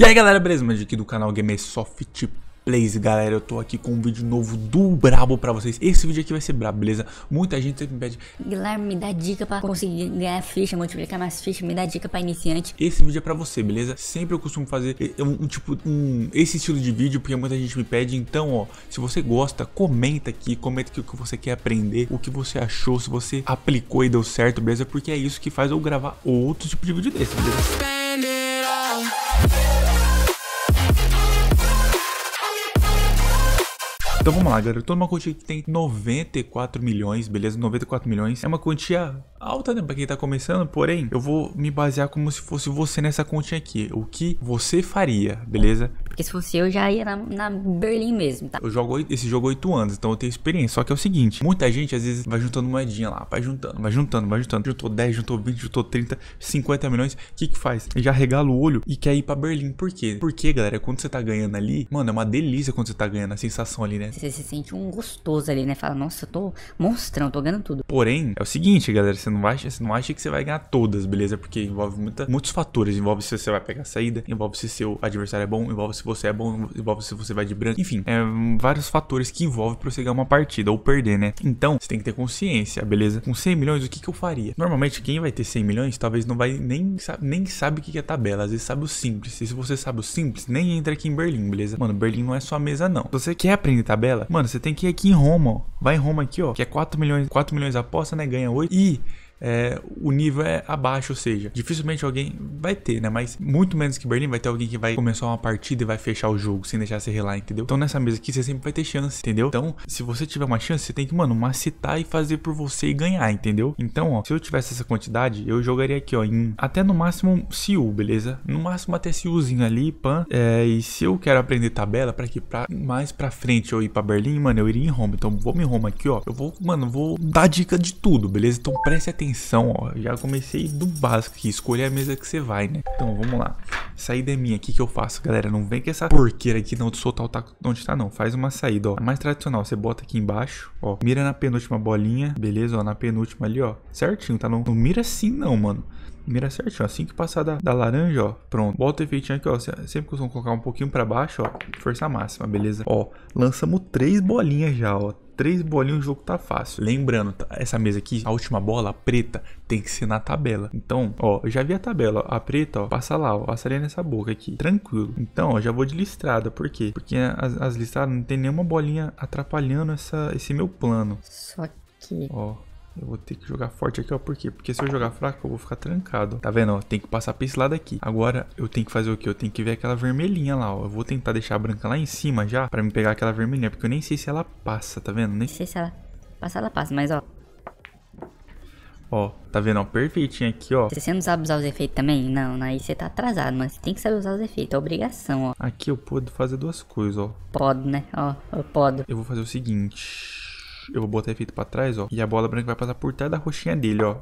E aí galera, beleza? Mas aqui do canal Soft Plays, galera, eu tô aqui com um vídeo novo do Brabo pra vocês Esse vídeo aqui vai ser brabo, beleza? Muita gente sempre me pede Guilherme, me dá dica pra conseguir ganhar ficha, multiplicar mais ficha, me dá dica pra iniciante Esse vídeo é pra você, beleza? Sempre eu costumo fazer é, é um, um tipo, um, esse estilo de vídeo Porque muita gente me pede, então ó, se você gosta, comenta aqui Comenta aqui o que você quer aprender, o que você achou Se você aplicou e deu certo, beleza? Porque é isso que faz eu gravar outro tipo de vídeo desse, beleza? Então vamos lá, galera. Toda uma quantia que tem 94 milhões, beleza? 94 milhões. É uma quantia alta, né? Pra quem tá começando, porém, eu vou me basear como se fosse você nessa continha aqui. O que você faria, beleza? Porque se fosse eu, já ia na, na Berlim mesmo, tá? Eu jogo esse jogo há 8 anos, então eu tenho experiência. Só que é o seguinte, muita gente às vezes vai juntando moedinha lá, vai juntando, vai juntando, vai juntando. Juntou 10, juntou 20, juntou 30, 50 milhões. O que que faz? Já regala o olho e quer ir pra Berlim. Por quê? Porque, galera, quando você tá ganhando ali, mano, é uma delícia quando você tá ganhando a sensação ali, né? Você se sente um gostoso ali, né? Fala, nossa, eu tô monstrão, tô ganhando tudo. Porém, é o seguinte, galera, você não acha, você não acha que você vai ganhar todas, beleza? Porque envolve muita, muitos fatores. Envolve se você vai pegar a saída, envolve se seu adversário é bom, envolve se você é bom, envolve se você vai de branco. Enfim, é vários fatores que envolve pra você ganhar uma partida ou perder, né? Então, você tem que ter consciência, beleza? Com 100 milhões, o que, que eu faria? Normalmente, quem vai ter 100 milhões, talvez não vai nem, sabe, nem sabe o que é tabela. Às vezes sabe o simples. E se você sabe o simples, nem entra aqui em Berlim, beleza? Mano, Berlim não é sua mesa, não. Se você quer aprender tabela, tabela, mano, você tem que ir aqui em Roma, ó. Vai em Roma aqui, ó, que é 4 milhões, 4 milhões aposta, né? Ganha 8. E é, o nível é abaixo, ou seja, dificilmente alguém vai ter, né? Mas muito menos que Berlim vai ter alguém que vai começar uma partida e vai fechar o jogo sem deixar você relar, entendeu? Então nessa mesa aqui você sempre vai ter chance, entendeu? Então, se você tiver uma chance, você tem que, mano, macitar e fazer por você e ganhar, entendeu? Então, ó, se eu tivesse essa quantidade, eu jogaria aqui, ó, em até no máximo CU, beleza? No máximo até CUzinho ali, pan. É, e se eu quero aprender tabela, para que pra mais pra frente eu ir pra Berlim, mano, eu iria em Roma. Então, vou me Roma aqui, ó. Eu vou, mano, vou dar dica de tudo, beleza? Então preste atenção atenção, ó. Já comecei do básico aqui, escolher a mesa que você vai, né? Então, vamos lá. Saída é minha, o que, que eu faço? Galera, não vem com essa porqueira aqui não de soltar o taco onde tá, não. Faz uma saída, ó. A mais tradicional, você bota aqui embaixo, ó. Mira na penúltima bolinha, beleza? Ó, na penúltima ali, ó. Certinho, tá? Não, não mira assim não, mano. Mira certinho, Assim que passar da, da laranja, ó. Pronto. Bota o efeito aqui, ó. Sempre que eu colocar um pouquinho pra baixo, ó. Força máxima, beleza? Ó, lançamos três bolinhas já, ó três bolinhas o jogo tá fácil. Lembrando, tá? essa mesa aqui, a última bola, a preta, tem que ser na tabela. Então, ó, eu já vi a tabela, ó, a preta, ó, passa lá, ó, passaria nessa boca aqui, tranquilo. Então, ó, já vou de listrada, por quê? Porque as, as listradas não tem nenhuma bolinha atrapalhando essa, esse meu plano. Só que... Ó, eu vou ter que jogar forte aqui, ó. Por quê? Porque se eu jogar fraco, eu vou ficar trancado. Tá vendo, ó? Tem que passar pra esse lado aqui. Agora, eu tenho que fazer o quê? Eu tenho que ver aquela vermelhinha lá, ó. Eu vou tentar deixar a branca lá em cima já, pra me pegar aquela vermelhinha. Porque eu nem sei se ela passa, tá vendo? Nem sei se ela passa, ela passa, mas ó. Ó, tá vendo? Ó, perfeitinho aqui, ó. você não sabe usar os efeitos também, não, né? aí você tá atrasado, mas você tem que saber usar os efeitos, é obrigação, ó. Aqui eu posso fazer duas coisas, ó. Podo, né? Ó, eu podo. Eu vou fazer o seguinte... Eu vou botar efeito pra trás, ó. E a bola branca vai passar por trás da roxinha dele, ó.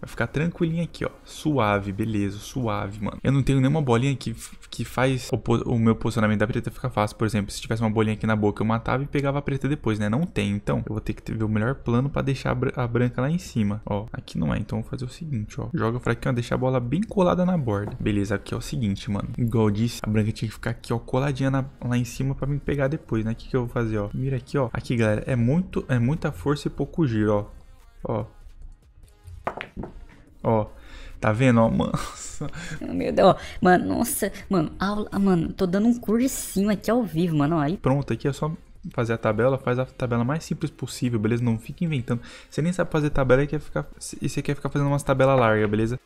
Vai ficar tranquilinho aqui, ó. Suave, beleza, suave, mano. Eu não tenho nenhuma bolinha que, que faz o, o, meu posicionamento da preta ficar fácil. Por exemplo, se tivesse uma bolinha aqui na boca, eu matava e pegava a preta depois, né? Não tem, então. Eu vou ter que ver o melhor plano pra deixar a, br a branca lá em cima. Ó, aqui não é. Então, eu vou fazer o seguinte, ó. Joga fraquinho, ó, deixar a bola bem colada na borda. Beleza, aqui é o seguinte, mano. Igual eu disse, a branca tinha que ficar aqui, ó, coladinha na, lá em cima pra me pegar depois, né? O que que eu vou fazer, ó? Mira aqui, ó. Aqui, galera, é muito, é muita força e pouco giro, ó. Ó, Ó, tá vendo? Ó, Meu Deus, ó, mano, nossa, mano, aula, ah, mano, tô dando um cursinho aqui ao vivo, mano, ó, aí. Pronto, aqui é só fazer a tabela, faz a tabela mais simples possível, beleza? Não fica inventando. Você nem sabe fazer tabela e quer ficar e você quer ficar fazendo umas tabelas largas, beleza?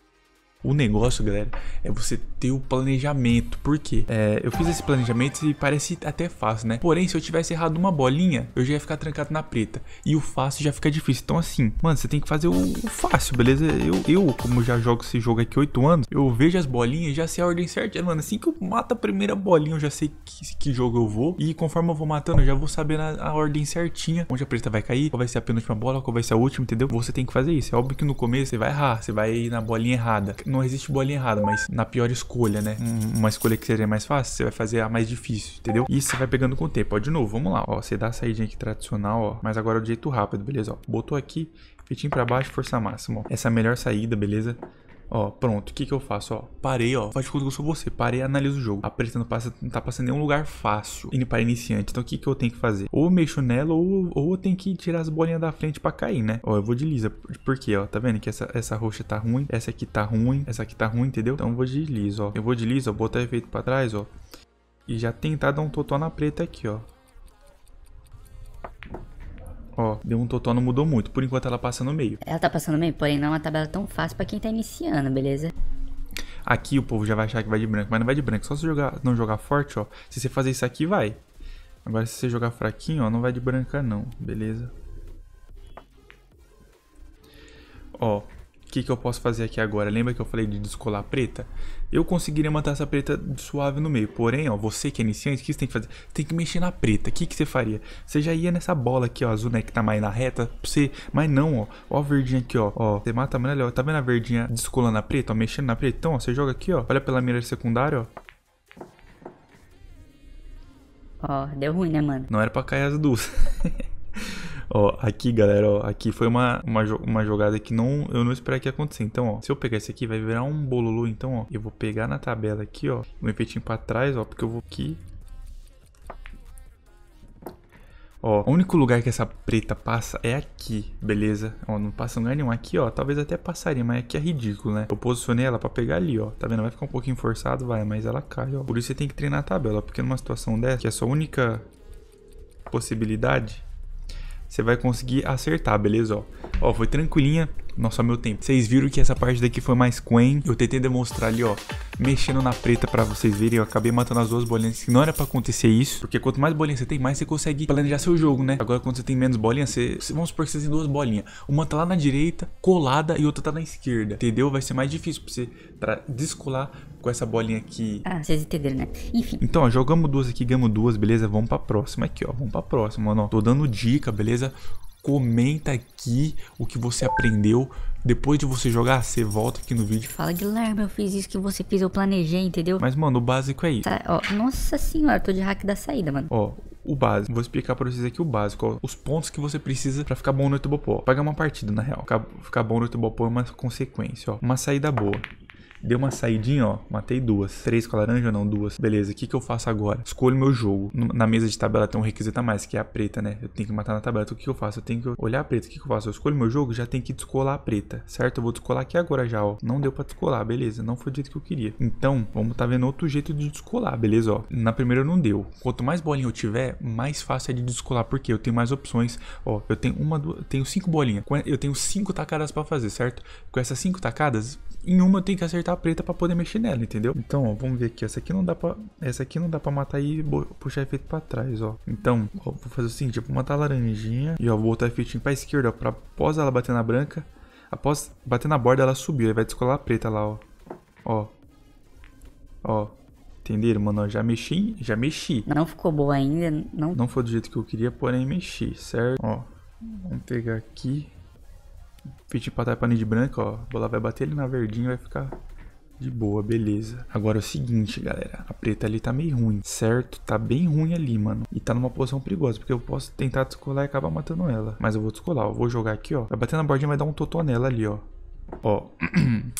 O negócio, galera, é você ter o planejamento. Por quê? É, eu fiz esse planejamento e parece até fácil, né? Porém, se eu tivesse errado uma bolinha, eu já ia ficar trancado na preta. E o fácil já fica difícil. Então, assim, mano, você tem que fazer o, o fácil, beleza? Eu, eu, como já jogo esse jogo aqui 8 anos, eu vejo as bolinhas já sei a ordem certa. Mano, assim que eu mato a primeira bolinha, eu já sei que, que jogo eu vou. E conforme eu vou matando, eu já vou sabendo a, a ordem certinha. Onde a preta vai cair, qual vai ser a penúltima bola, qual vai ser a última, entendeu? Você tem que fazer isso. É óbvio que no começo você vai errar, você vai ir na bolinha errada não existe bolinha errada, mas na pior escolha, né? Uma escolha que seria mais fácil, você vai fazer a mais difícil, entendeu? E você vai pegando com o tempo. Ó, de novo, vamos lá. Ó, você dá a saída aqui tradicional, ó. Mas agora do é jeito rápido, beleza? Ó, botou aqui, fitinho pra baixo, força máxima. Ó. Essa é a melhor saída, beleza? Ó, pronto, o que que eu faço, ó? Parei, ó, faz conta que eu sou você. Parei, analiso o jogo. A preta não, passa, não tá passando nenhum lugar fácil para iniciante. Então o que que eu tenho que fazer? Ou mexo nela ou, ou eu tenho que tirar as bolinhas da frente pra cair, né? Ó, eu vou de lisa. Por quê, ó? Tá vendo que essa, essa roxa tá ruim, essa aqui tá ruim, essa aqui tá ruim, entendeu? Então eu vou de lisa, ó. Eu vou de lisa, ó, botar efeito pra trás, ó. E já tentar tá, dar um totó na preta aqui, ó. Ó, deu um totó, não mudou muito. Por enquanto ela passa no meio. Ela tá passando no meio, porém não é uma tabela tão fácil pra quem tá iniciando, beleza? Aqui o povo já vai achar que vai de branco, mas não vai de branco. Só se jogar, não jogar forte, ó. Se você fazer isso aqui, vai. Agora se você jogar fraquinho, ó, não vai de branca não, beleza? Ó, que, que eu posso fazer aqui agora? Lembra que eu falei de descolar a preta? Eu conseguiria manter essa preta suave no meio. Porém, ó, você que é iniciante, o que você tem que fazer? tem que mexer na preta. O que, que você faria? Você já ia nessa bola aqui, ó, azul, né, que tá mais na reta, pra você... Mas não, ó. Ó a verdinha aqui, ó. Ó, você mata a melhor. Tá vendo a verdinha descolando a preta, ó, mexendo na preta? Então, ó, você joga aqui, ó. Olha pela mira secundária, ó. Ó, deu ruim, né, mano? Não era pra cair as duas. Ó, aqui, galera, ó, aqui foi uma, uma, uma jogada que não, eu não esperava que ia acontecer. Então, ó, se eu pegar esse aqui, vai virar um bololô. Então, ó, eu vou pegar na tabela aqui, ó, um efeitinho pra trás, ó, porque eu vou aqui, Ó, o único lugar que essa preta passa é aqui, beleza? Ó, não passa lugar nenhum. Aqui, ó, talvez até passaria, mas aqui é ridículo, né? Eu posicionei ela pra pegar ali, ó. Tá vendo? Vai ficar um pouquinho forçado, vai, mas ela cai, ó. Por isso você tem que treinar a tabela, porque numa situação dessa, que é a sua única possibilidade, você vai conseguir acertar, beleza? Ó, ó foi tranquilinha, não só meu tempo. Vocês viram que essa parte daqui foi mais Quen. Eu tentei demonstrar ali, ó, mexendo na preta pra vocês verem. Eu acabei matando as duas bolinhas, que não era pra acontecer isso. Porque quanto mais bolinha você tem, mais você consegue planejar seu jogo, né? Agora, quando você tem menos bolinhas, você... Vamos supor que você tem duas bolinhas. Uma tá lá na direita, colada, e outra tá na esquerda, entendeu? Vai ser mais difícil pra você pra descolar com essa bolinha aqui. Ah, vocês entenderam, né? Enfim. Então, ó, jogamos duas aqui, ganhamos duas, beleza? Vamos pra próxima aqui, ó. Vamos pra próxima, mano. Ó. Tô dando dica, beleza? comenta aqui o que você aprendeu. Depois de você jogar, você volta aqui no vídeo. Fala, Guilherme, eu fiz isso que você fez, eu planejei, entendeu? Mas, mano, o básico é isso. Tá, ó, nossa senhora, tô de hack da saída, mano. Ó, o básico. Vou explicar pra vocês aqui o básico, ó. Os pontos que você precisa pra ficar bom no Itubopó. Pagar uma partida, na real. Ficar, ficar bom no Itubopó é uma consequência, ó. Uma saída boa. Deu uma saidinha, ó. Matei duas. Três com a laranja ou não? Duas. Beleza, o que, que eu faço agora? Escolho meu jogo. Na mesa de tabela tem um requisito a mais, que é a preta, né? Eu tenho que matar na tabela. Então o que, que eu faço? Eu tenho que olhar a preta. O que, que eu faço? Eu escolho meu jogo, já tem que descolar a preta, certo? Eu vou descolar aqui agora já, ó. Não deu pra descolar, beleza. Não foi do jeito que eu queria. Então, vamos tá vendo outro jeito de descolar, beleza, ó. Na primeira não deu. Quanto mais bolinha eu tiver, mais fácil é de descolar, porque eu tenho mais opções. Ó, eu tenho uma, duas, tenho cinco bolinhas. Eu tenho cinco tacadas para fazer, certo? Com essas cinco tacadas, em uma eu tenho que acertar Tá preta para poder mexer nela, entendeu? Então, ó, vamos ver aqui. Essa aqui não dá para, essa aqui não dá para matar e puxar efeito para trás, ó. Então, ó, vou fazer o seguinte, vou matar a laranjinha e ó, vou botar efeito para esquerda para após ela bater na branca, após bater na borda ela subiu, aí vai descolar a preta lá, ó. Ó. Ó. Entenderam, mano? já mexi, já mexi. Não ficou boa ainda, não. Não foi do jeito que eu queria, porém mexi, certo? Ó. Vamos pegar aqui. Fitinho pra trás pra de branca, ó. Vou bola vai bater ele na verdinha vai ficar de boa, beleza. Agora é o seguinte, galera. A preta ali tá meio ruim, certo? Tá bem ruim ali, mano. E tá numa posição perigosa, porque eu posso tentar descolar e acabar matando ela. Mas eu vou descolar, eu vou jogar aqui, ó. Vai bater na bordinha, vai dar um totó nela ali, ó. Ó.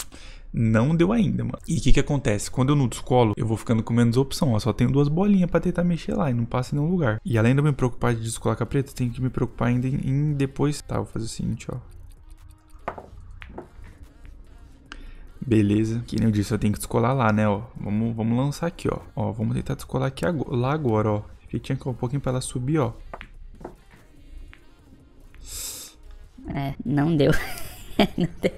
Não deu ainda, mano. E o que que acontece? Quando eu não descolo, eu vou ficando com menos opção, ó. Só tenho duas bolinhas pra tentar mexer lá e não passa em nenhum lugar. E além de eu me preocupar de descolar com a preta, tenho que me preocupar ainda em, em depois... Tá, vou fazer o seguinte, ó. Beleza. Que nem eu disse, eu tenho que descolar lá, né, ó. Vamos, vamos lançar aqui, ó. Ó, vamos tentar descolar aqui agora, lá agora, ó. Fiquinha com um pouquinho pra ela subir, ó. É, não deu. não deu.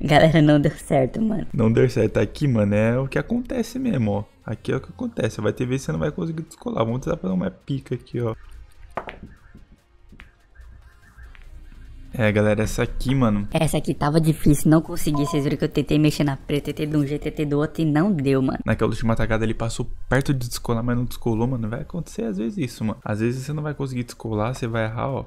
Galera, não deu certo, mano. Não deu certo aqui, mano. É o que acontece mesmo, ó. Aqui é o que acontece. Vai ter ver se você não vai conseguir descolar. Vamos tentar fazer uma pica aqui, ó. É, galera, essa aqui, mano. Essa aqui tava difícil, não consegui. Vocês viram que eu tentei mexer na preta, tentei de um jeito, tentei do outro e não deu, mano. Naquela última atacada ele passou perto de descolar, mas não descolou, mano. Vai acontecer às vezes isso, mano. Às vezes você não vai conseguir descolar, você vai errar, ó.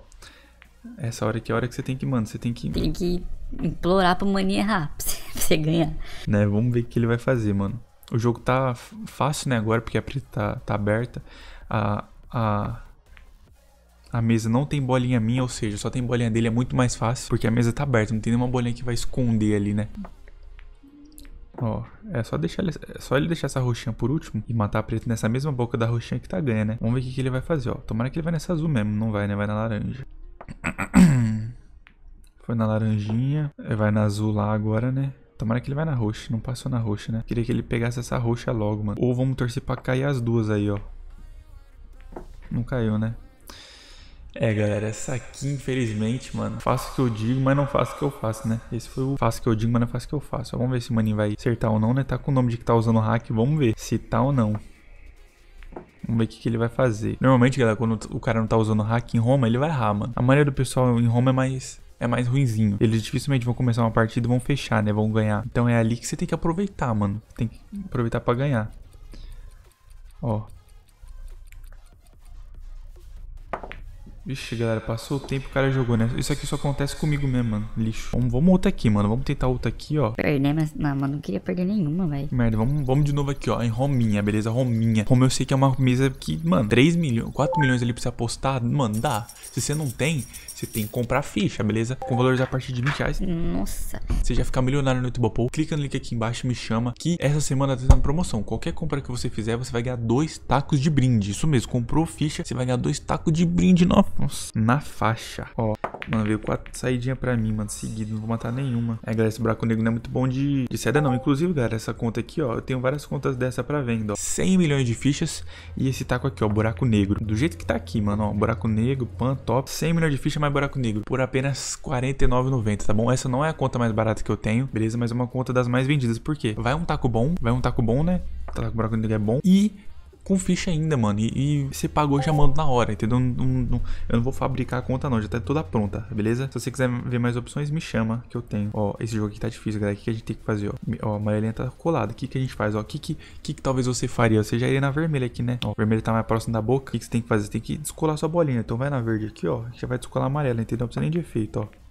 Essa hora aqui é a hora que você tem que, mano, você tem que... Tem que implorar pro maninho errar, pra você ganhar. Né, vamos ver o que ele vai fazer, mano. O jogo tá fácil, né, agora, porque a preta tá, tá aberta. A, a a mesa não tem bolinha minha, ou seja, só tem bolinha dele, é muito mais fácil, porque a mesa tá aberta, não tem nenhuma bolinha que vai esconder ali, né? Ó, é só deixar ele, é só ele deixar essa roxinha por último e matar a preta nessa mesma boca da roxinha que tá ganha, né? Vamos ver o que, que ele vai fazer, ó. Tomara que ele vai nessa azul mesmo, não vai, né? Vai na laranja. Foi na laranjinha, é, vai na azul lá agora, né? Tomara que ele vai na roxa, não passou na roxa, né? Queria que ele pegasse essa roxa logo, mano. Ou vamos torcer pra cair as duas aí, ó. Não caiu, né? É, galera, essa aqui, infelizmente, mano, faço o que eu digo, mas não faço o que eu faço, né? Esse foi o faço o que eu digo, mas não faço o que eu faço. vamos ver se o maninho vai acertar ou não, né? Tá com o nome de que tá usando o hack, vamos ver se tá ou não. Vamos ver o que, que, ele vai fazer. Normalmente, galera, quando o cara não tá usando hack em Roma, ele vai errar, mano. A maioria do pessoal em Roma é mais é mais ruinzinho. Eles dificilmente vão começar uma partida e vão fechar, né? Vão ganhar. Então é ali que você tem que aproveitar, mano. Tem que aproveitar para ganhar. Ó. Vixe, galera, passou o tempo, o cara jogou, né? Isso aqui só acontece comigo mesmo, mano. Lixo. Vamos, vamos outra aqui, mano. Vamos tentar outra aqui, ó. Perder, né? mas não, mano, não queria perder nenhuma, velho. Merda, vamos, vamos de novo aqui, ó. Em Rominha, beleza? Rominha. Como eu sei que é uma mesa que, mano, 3 milhões, 4 milhões ali pra você apostar, mano, dá. Se você não tem, você tem que comprar ficha, beleza? Com valores a partir de 20 reais. Nossa. Você já fica milionário no Itubopol. Clica no link aqui embaixo e me chama que essa semana tá tendo promoção. Qualquer compra que você fizer, você vai ganhar dois tacos de brinde. Isso mesmo, comprou ficha, você vai ganhar dois tacos de brinde na nossa, na faixa. Ó, mano, veio quatro saídinhas pra mim, mano, seguido. Não vou matar nenhuma. É, galera, esse buraco negro não é muito bom de, de saída, não. Inclusive, galera, essa conta aqui, ó, eu tenho várias contas dessa pra venda, ó. 100 milhões de fichas e esse taco aqui, ó, buraco negro. Do jeito que tá aqui, mano, ó, buraco negro, pan, top. 100 milhões de fichas mais buraco negro por apenas 49,90, tá bom? Essa não é a conta mais barata que eu tenho, beleza? Mas é uma conta das mais vendidas. Por quê? Vai um taco bom, vai um taco bom, né? Tá com buraco negro é bom. E com ficha ainda, mano. E, e pagou, já mando na hora, entendeu? Não, não, eu não vou fabricar a conta, não. Já tá toda pronta, beleza? Se você quiser ver mais opções, me chama que eu tenho. Ó, esse jogo aqui tá difícil, galera. O que, que a gente tem que fazer, ó? Ó, a amarelinha tá colada. O que, que a gente faz, ó? O que, que, que, que talvez você faria? Você já iria na vermelha aqui, né? Ó, vermelho tá mais próximo da boca. O que, que você tem que fazer? Você tem que descolar sua bolinha. Então vai na verde aqui, ó. Já vai descolar a amarela, entendeu? Não precisa nem de efeito, ó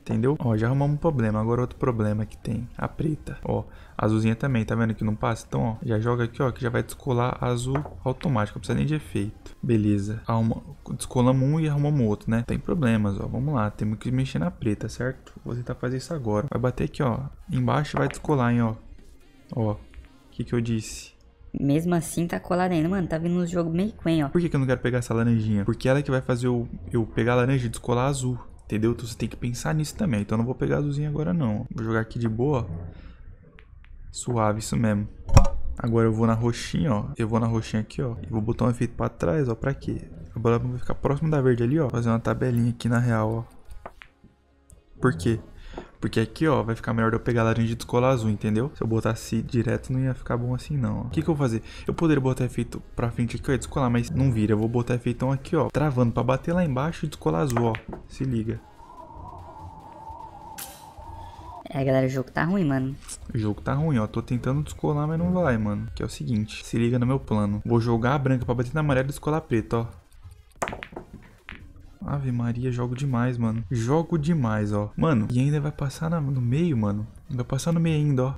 entendeu? Ó, já arrumamos um problema, agora outro problema que tem, a preta, ó, a azulzinha também, tá vendo que não passa? Então, ó, já joga aqui, ó, que já vai descolar azul automático, não precisa nem de efeito. Beleza, Arruma, descolamos um e arrumamos outro, né? Tem problemas, ó, vamos lá, temos que mexer na preta, certo? Vou tentar fazer isso agora. Vai bater aqui, ó, embaixo vai descolar, hein, ó. Ó, o que que eu disse? Mesmo assim, tá colado ainda. Mano, tá vindo um jogo meio quen, ó. Por que, que eu não quero pegar essa laranjinha? Porque ela é que vai fazer eu, eu pegar a laranja e descolar azul. Entendeu? Então você tem que pensar nisso também. Então eu não vou pegar azulzinho agora não. Vou jogar aqui de boa. Suave, isso mesmo. Agora eu vou na roxinha, ó. Eu vou na roxinha aqui, ó. E vou botar um efeito pra trás, ó. Pra quê? A bola vai ficar próximo da verde ali, ó. Fazer uma tabelinha aqui na real, ó. Por quê? Porque aqui, ó, vai ficar melhor eu pegar laranja e descolar azul, entendeu? Se eu botasse direto, não ia ficar bom assim, não. O que, que eu vou fazer? Eu poderia botar efeito pra frente aqui, ó, e descolar, mas não vira. Eu vou botar efeito aqui, ó, travando pra bater lá embaixo e descolar azul, ó. Se liga. É, galera, o jogo tá ruim, mano. O jogo tá ruim, ó. Tô tentando descolar, mas não vai, mano. Que é o seguinte, se liga no meu plano. Vou jogar a branca pra bater na amarela e descolar a preta, ó. Ave Maria, jogo demais, mano. Jogo demais, ó. Mano, e ainda vai passar na, no meio, mano. Vai passar no meio ainda, ó.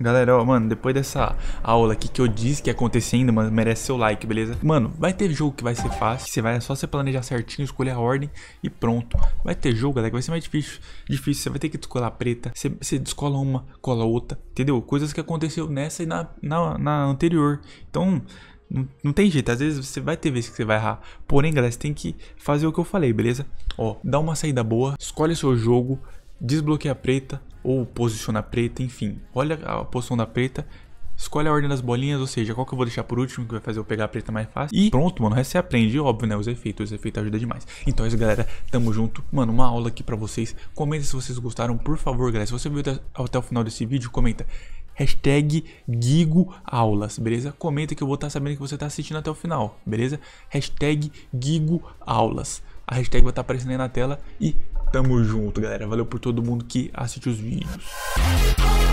Galera, ó, mano, depois dessa aula aqui que eu disse que ia acontecer ainda, mano, merece seu like, beleza? Mano, vai ter jogo que vai ser fácil, você vai, é só você planejar certinho, escolher a ordem e pronto. Vai ter jogo, galera, que vai ser mais difícil, difícil, você vai ter que descolar preta, você, você descola uma, cola outra, entendeu? Coisas que aconteceu nessa e na, na, na anterior. Então, não, não tem jeito, às vezes você vai ter vezes que você vai errar. Porém, galera, você tem que fazer o que eu falei, beleza? Ó, dá uma saída boa, escolhe seu jogo, desbloqueia a preta ou posiciona a preta, enfim. Olha a posição da preta Escolhe a ordem das bolinhas, ou seja, qual que eu vou deixar por último, que vai fazer eu pegar a preta mais fácil. E pronto, mano, aí você aprende, óbvio, né, os efeitos, os efeitos ajudam demais. Então é isso, galera, tamo junto. Mano, uma aula aqui pra vocês. Comenta se vocês gostaram, por favor, galera. Se você viu até o final desse vídeo, comenta hashtag GuigoAulas, beleza? Comenta que eu vou estar tá sabendo que você está assistindo até o final, beleza? Hashtag GuigoAulas. A hashtag vai estar tá aparecendo aí na tela e tamo junto, galera. Valeu por todo mundo que assiste os vídeos.